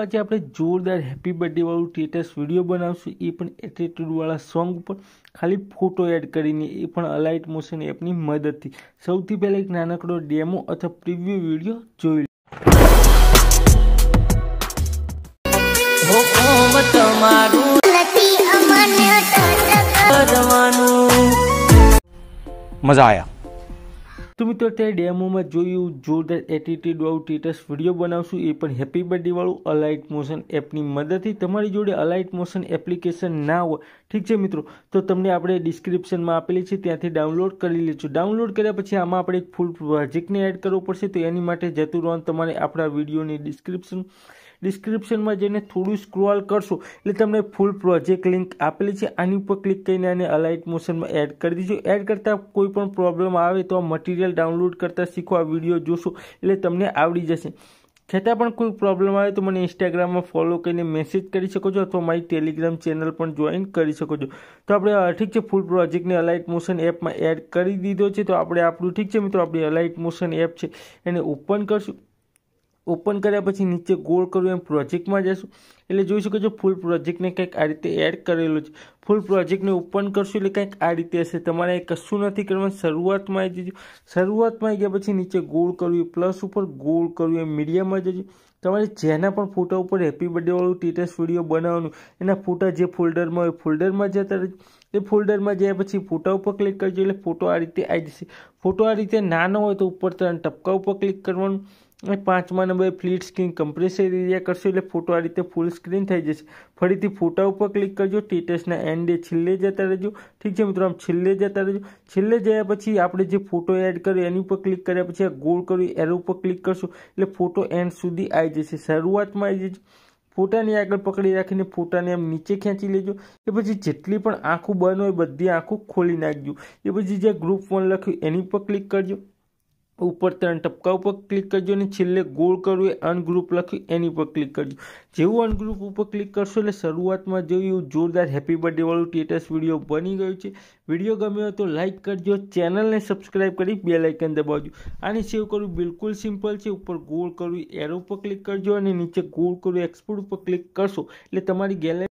આજે આપણે જોરદાર હેપી બર્થડે વાળું રીટેસ્ટ વિડિયો બનાવશું ઈ પણ એટિટ્યુડ વાળા સોંગ પર ખાલી ફોટો એડ કરીને ઈ પણ અલાઈટ મોશન એપની મદદથી સૌથી પહેલા એક નાનકડો ડેમો અથવા પ્રિવ્યુ વિડિયો જોઈ લઈએ મજા આયા તમે તો તે DM માં જોઈ ઉ જોર્જર એટિટ્યુડ ઓટેટસ વિડિયો બનાવશું એ પણ હેપી બર્થડે વાળું અલાઈટ મોશન એપ ની મદદથી તમારી જોડે અલાઈટ મોશન એપ્લિકેશન ના હોય ઠીક છે મિત્રો તો તમે આપણે ડિસ્ક્રિપ્શન માં આપેલી છે ત્યાંથી ડાઉનલોડ કરી લેજો ડાઉનલોડ કર્યા પછી આમાં આપણે ફૂલ પ્રોજેક્ટીને એડ કરવો પડશે તો એની માટે જે તુરંત તમારે આપણા વિડિયો ની ડિસ્ક્રિપ્શન ડિસ્ક્રિપ્શનમાં જઈને થોડું સ્ક્રોલ કરશો એટલે તમને ફૂલ પ્રોજેક્ટ લિંક આપેલી છે આની ઉપર ક્લિક કરીને આને અલાઇટ મોશનમાં એડ કરી દીજો એડ કરતાં કોઈ પણ પ્રોબ્લેમ આવે તો આ મટીરિયલ ડાઉનલોડ કરતાં શીખો આ વિડીયો જોશો એટલે તમને આવડી જશે છતાં પણ કોઈ પ્રોબ્લેમ આવે તો મને ઇન્સ્ટાગ્રામમાં ફોલો કરીને મેસેજ કરી શકો છો અથવા મારી ટેલિગ્રામ ચેનલ પણ જોઈન કરી શકો છો તો આપણે ઠીક છે ફૂલ પ્રોજેક્ટને અલાઇટ મોશન એપમાં એડ કરી દીધો છે તો આપણે આપણું ઠીક છે મિત્રો આપણી અલાઇટ મોશન એપ છે એને ઓપન કરશું ओपन કર્યા પછી નીચે ગોળ કર્યું એ પ્રોજેક્ટ માં જશું એટલે જોઈ શકો છો ફૂલ પ્રોજેક્ટ ને કઈક આ રીતે એડ કરેલો છે ફૂલ પ્રોજેક્ટ ને ઓપન કરશું એટલે કઈક આ રીતે છે તમારે કશું નથી કરવાનું શરૂઆતમાં જી શરૂઆતમાં ગયા પછી નીચે ગોળ કર્યું પ્લસ ઉપર ગોળ કર્યું એ મીડિયા માં જ જ તમારે જેના પર ફોટો ઉપર હેપી બર્થડે વાળું ટાઈટેસ્ટ વિડિયો બનાવવાનું એના ફોટા જે ફોલ્ડર માં એ ફોલ્ડર માં જ જ એટલે એ ફોલ્ડર માં ગયા પછી ફોટો ઉપર ક્લિક કરજો એટલે ફોટો આ રીતે આવી જશે ફોટો આ રીતે નાનો હોય તો ઉપર ત્રણ ટપકા ઉપર ક્લિક કરવાનું અને પાંચમા નંબર ફ્લીટ સ્ક્રીન કમ્પ્રેસ કરી દેજે કરશું એટલે ફોટો આ રીતે ફૂલ સ્ક્રીન થઈ જશે ફરીથી ફોટા ઉપર ક્લિક કરજો ટિટસના એન્ડ દે છલ્લે જતા રહેજો ઠીક છે મિત્રો આમ છલ્લે જતા રહેજો છલ્લે ગયા પછી આપણે જે ફોટો એડ કર્યો એની ઉપર ક્લિક કર્યા પછી ગોળ કરી એરો ઉપર ક્લિક કરશું એટલે ફોટો એન્ડ સુધી આવી જશે શરૂઆતમાં આવી જશે ફોટાને આગળ પકડી રાખીને ફોટાને આમ નીચે ખેંચી લેજો એ પછી જેટલી પણ આંખો બંધ હોય બધી આંખો ખોલી નાખજો એ પછી જે ગ્રુપ વન લખ્યું એની પર ક્લિક કરજો ઉપર ત્રણ ટપકા ઉપર ક્લિક કરજો અને છિલ્લે ગોળ કરવી અનગ્રુપ લખી એની ઉપર ક્લિક કરજો જેવું અનગ્રુપ ઉપર ક્લિક કરશો એટલે શરૂઆતમાં જેયું જોરદાર હેપી બર્થડે વાળું સ્ટેટસ વિડિયો બની ગયું છે વિડિયો ગમ્યો તો લાઈક કરજો ચેનલને સબસ્ક્રાઇબ કરી બેલ આઇકન દબાવજો આની સેવ કરવું બિલકુલ સિમ્પલ છે ઉપર ગોળ કરવી એરો ઉપર ક્લિક કરજો અને નીચે ગોળ કરવી એક્સપોર્ટ ઉપર ક્લિક કરશો એટલે તમારી ગેલેરી